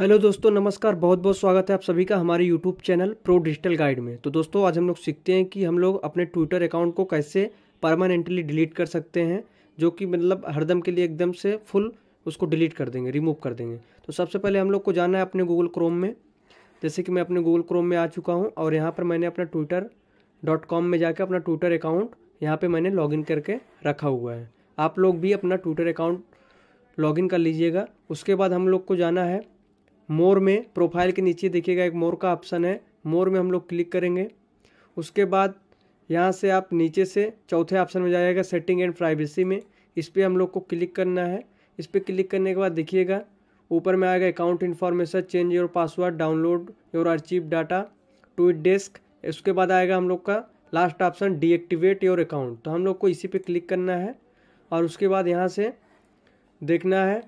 hello दोस्तों नमस्कार बहुत बहुत स्वागत है आप सभी का हमारे YouTube channel pro digital guide में तो दोस्तों आज हम लोग सीखते हैं कि हम लोग अपने ट्विटर अकाउंट को कैसे परमानेंटली डिलीट कर सकते हैं जो कि मतलब हरदम के लिए एकदम से फुल उसको डिलीट कर देंगे रिमूव कर देंगे तो सबसे पहले हम लोग को जाना है अपने गूगल क्रोम में जैसे कि मैं अपने गूगल क्रोम में आ चुका हूँ और यहाँ पर मैंने अपना ट्विटर डॉट कॉम में जाकर अपना ट्विटर अकाउंट यहाँ पर मैंने लॉगिन करके रखा हुआ है आप लोग भी अपना ट्विटर अकाउंट लॉगिन कर लीजिएगा उसके बाद हम लोग को जाना है मोर में प्रोफाइल के नीचे देखिएगा एक मोर का ऑप्शन है मोर में हम लोग क्लिक करेंगे उसके बाद यहाँ से आप नीचे से चौथे ऑप्शन में जाएगा सेटिंग एंड प्राइवेसी में इस पर हम लोग को क्लिक करना है इस पर क्लिक करने के बाद देखिएगा ऊपर में आएगा account information change your password download your archive data TweetDeck इसके बाद आएगा हम लोग का last option deactivate your account तो हम लोग को इसी पे क्लिक करना है और उसके बाद यहाँ से देखना है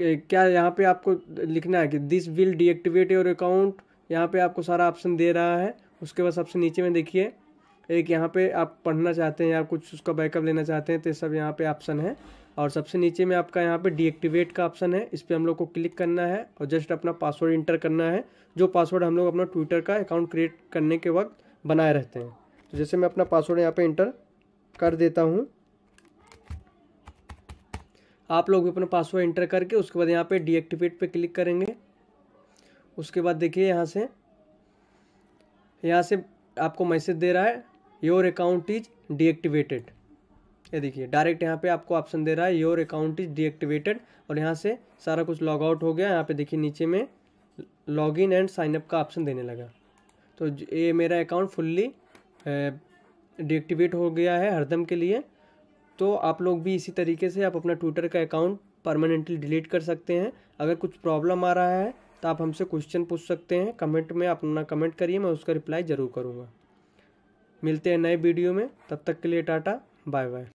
क्या यहाँ पे आपको लिखना है कि this will deactivate your account यहाँ पे आपको सारा ऑप्शन दे रहा है उसके बाद सबसे नीचे में देखिए एक यहाँ पे आप पढ़ना चाहते हैं या कुछ उसका बैकअप लेना चाहते हैं तो सब यहाँ पे ऑप्शन है और सबसे नीचे में आपका यहाँ पे डीएक्टिवेट का ऑप्शन है इस पर हम लोग को क्लिक करना है और जस्ट अपना पासवर्ड इंटर करना है जो पासवर्ड हम लोग अपना ट्विटर का अकाउंट क्रिएट करने के वक्त बनाए रहते हैं तो जैसे मैं अपना पासवर्ड यहाँ पर इंटर कर देता हूँ आप लोग भी अपना पासवर्ड इंटर करके उसके बाद यहाँ पे डीएक्टिवेट पे क्लिक करेंगे उसके बाद देखिए यहाँ से यहाँ से आपको मैसेज दे रहा है योर अकाउंट इज डीएक्टिवेटेड ये देखिए डायरेक्ट यहाँ पे आपको ऑप्शन दे रहा है योर अकाउंट इज डीएक्टिवेटेड और यहाँ से सारा कुछ लॉग आउट हो गया यहाँ पे देखिए नीचे में लॉग इन एंड साइनअप का ऑप्शन देने लगा तो ये मेरा अकाउंट फुल्ली डीएक्टिवेट हो गया है हरदम के लिए तो आप लोग भी इसी तरीके से आप अपना ट्विटर का अकाउंट परमानेंटली डिलीट कर सकते हैं अगर कुछ प्रॉब्लम आ रहा है तो आप हमसे क्वेश्चन पूछ सकते हैं कमेंट में अपना कमेंट करिए मैं उसका रिप्लाई ज़रूर करूँगा मिलते हैं नए वीडियो में तब तक के लिए टाटा बाय बाय